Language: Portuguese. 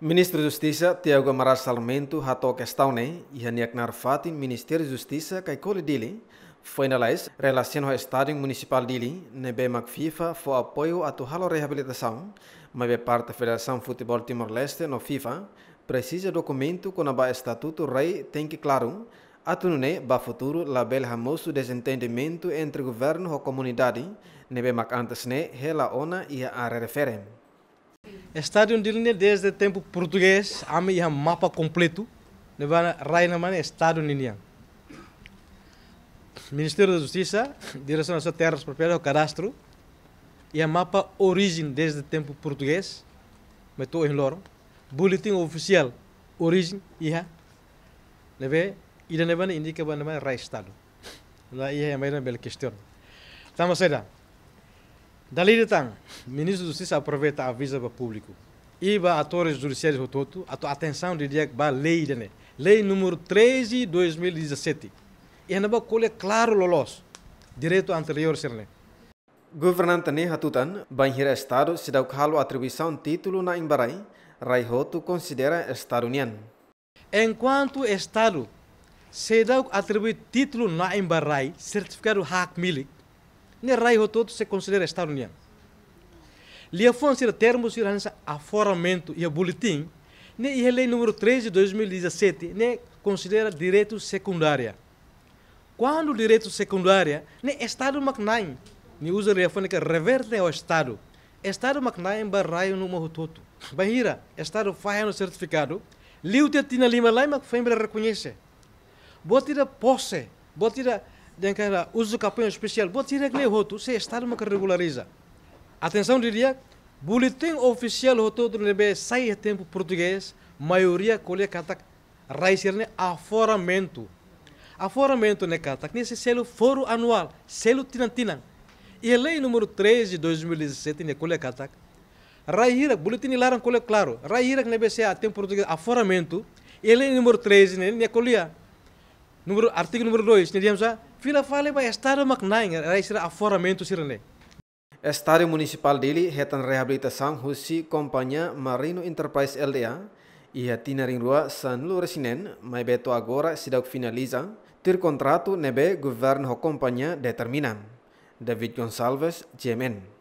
Ministro da Justiça Tiago Amaral Salmento ratou questão né e aniaknar fatin Ministério da Justiça cai cole dele foi na lei, relação ao estádio municipal dele nebe mac FIFA foi apoio à tua reabilitação mas a parte da Federação Futebol Timor-Leste no FIFA precisa documento com o estatuto rei tem que claro Atunune ba futuro label hamosu desentendimento entre governo e comunidade nebe mac antes né rela ona e a referem Estádio de linha desde tempo português, há um mapa completo, nevana raina mane estádio de linha. Ministério da Justiça, Direção das Terras Propriedades, Cadastro, e a mapa origem desde tempo português, meteu em loro, boletim oficial origem e é a neve, ida nevana indica é raio estado. Lá ia a uma bela questão. Estamos aí, Dali então, o ministro da Justiça aproveita a avisa para o público. E para atores judiciais todo, a atenção de dia para a lei, né? Lei número 13 de 2017. E ainda para claro lolos, direito anterior, né? Governante ne hatutan, banhira Estado se dá calo atribuição título na embarai, Raihoto considera Estado nian. Enquanto Estado se dá atribuir título na embarai, certificado hack milik, né raio todo se considera Estado União. Lhe fonte termos de aforamento e boletim, né, e a lei número 13 de 2017, né, considera direito secundária. Quando o direito secundária, né, é Estado McNain, ne né, usa a que reverte ao Estado. Estado McNain barraio no todo. Bahira, Estado faz no certificado, liu te tina lima lá, mas reconhece. Botira posse, botira dencara uso campanha especial tirar tirek ne hotu se estado que regulariza atenção diria boletim oficial roto do nebe sai tempo português maioria colhe a raisir ne aforamento aforamento ne katak nesse selo foro anual selo tinantinan e a lei número 13 de 2017 a colhe katak raihira boletim laran colhe claro raizira nebe se a tempo português aforamento e a lei número 13 ne ne colhe número, artigo número 2, né, a Vila Fale vai estar uma knaing, era esse aforamento sirene. Estádio Municipal Dili hetan reabilitação husi companhia Marino Enterprise LDA ia tina rua san lu resinen mai beto agora sidak finaliza tir contrato nebe governo companhia determina. David Gonçalves, GMN.